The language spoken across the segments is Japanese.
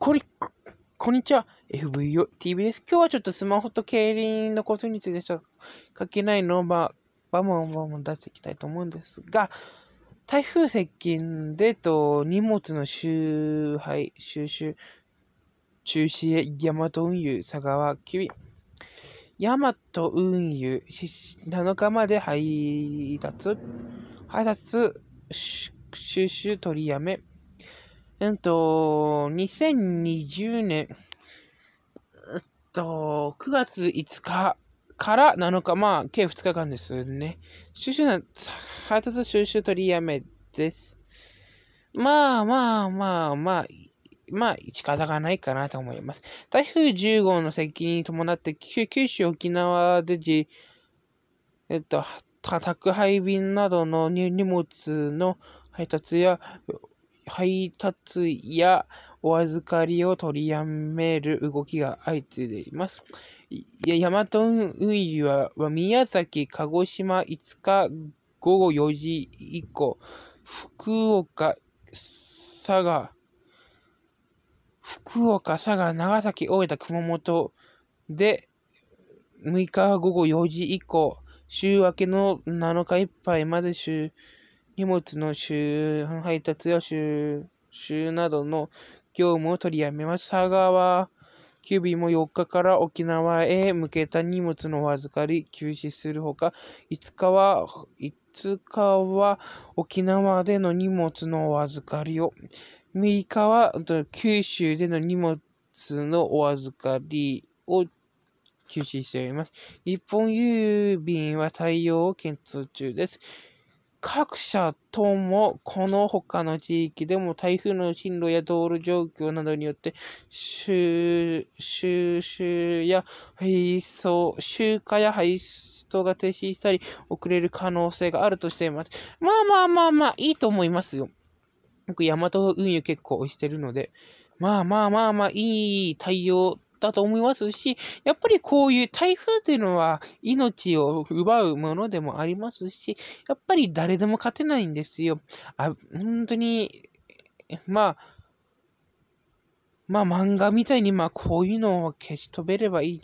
こり、こんにちは。FVOTV です。今日はちょっとスマホと競輪のことについてちょっと書けないのをば、ばもばも出していきたいと思うんですが、台風接近で、と、荷物の集配、収集、中止へ、ヤマト運輸、佐川急便。ヤマト運輸、7日まで配達、配達、収集取りやめ、えっと、2020年、えっと、9月5日から7日、まあ、計2日間ですね。収集な、発達収集取りやめです。まあまあまあまあ、まあ、仕方がないかなと思います。台風10号の接近に伴って、九州、沖縄でじ、えっと、宅配便などの荷物の配達や配達やお預かりを取りやめる動きが相次いでいます。ヤマト運輸は宮崎、鹿児島5日午後4時以降、福岡、佐賀、福岡、佐賀、長崎、大分、熊本で6日午後4時以降、週明けの7日いっぱいまで週、荷物の集配達や収集などの業務を取りやめます。佐川急便も4日から沖縄へ向けた荷物の預かり休止するほか、5日は、5日は沖縄での荷物の預かりを、6日は九州での荷物のお預かりを休止しております。日本郵便は対応を検討中です。各社とも、この他の地域でも台風の進路や道路状況などによって、収、集や配送、集荷や配送が停止したり、遅れる可能性があるとしています。まあまあまあまあ、いいと思いますよ。僕、ヤマト運輸結構押してるので、まあまあまあまあ、いい対応だと思いますし、やっぱりこういう台風というのは命を奪うものでもありますし、やっぱり誰でも勝てないんですよ。あ、本当に、まあ、まあ漫画みたいにまあこういうのを消し飛べればいい。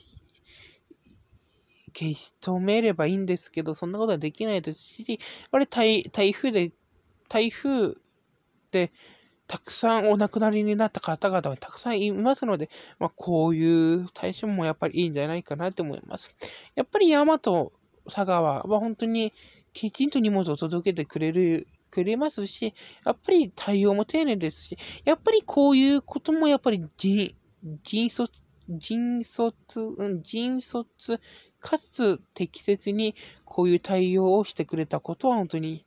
消し止めればいいんですけど、そんなことはできないですし、あれ台台風で、台風で、たくさんお亡くなりになった方々はたくさんいますので、まあ、こういう対処もやっぱりいいんじゃないかなと思います。やっぱり大和、佐川は本当にきちんと荷物を届けてくれる、くれますし、やっぱり対応も丁寧ですし、やっぱりこういうこともやっぱり人、人卒、人卒、人卒、かつ適切にこういう対応をしてくれたことは本当に